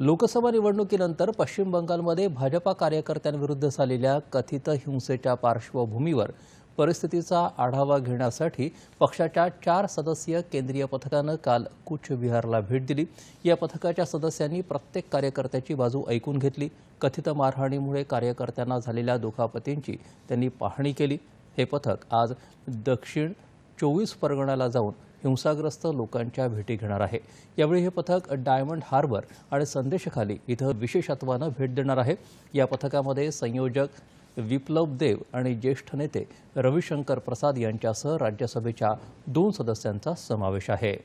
लोकसभा निवडणुकीनंतर पश्चिम बंगालमध्ये भाजपा कार्यकर्त्यांविरुद्ध झालेल्या कथित हिंसेच्या पार्श्वभूमीवर परिस्थितीचा आढावा घेण्यासाठी पक्षाच्या चार सदस्यीय केंद्रीय पथकानं काल कुचबिहारला भेट दिली या पथकाच्या सदस्यांनी प्रत्येक कार्यकर्त्याची बाजू ऐकून घेतली कथित मारहाणीमुळे कार्यकर्त्यांना झालेल्या दुखापतींची त्यांनी पाहणी केली हे पथक आज दक्षिण चोवीस परगणाला जाऊन हिंसाग्रस्त लोकांच्या भेटी घेणार आहे यावेळी हे पथक डायमंड हार्बर आणि संदेशखाली इथं विशेषत्वानं भेट देणार आहे या पथकामध्ये संयोजक विप्लव देव आणि ज्येष्ठ नेते रविशंकर प्रसाद यांच्यासह राज्यसभेच्या दोन सदस्यांचा समावेश आहे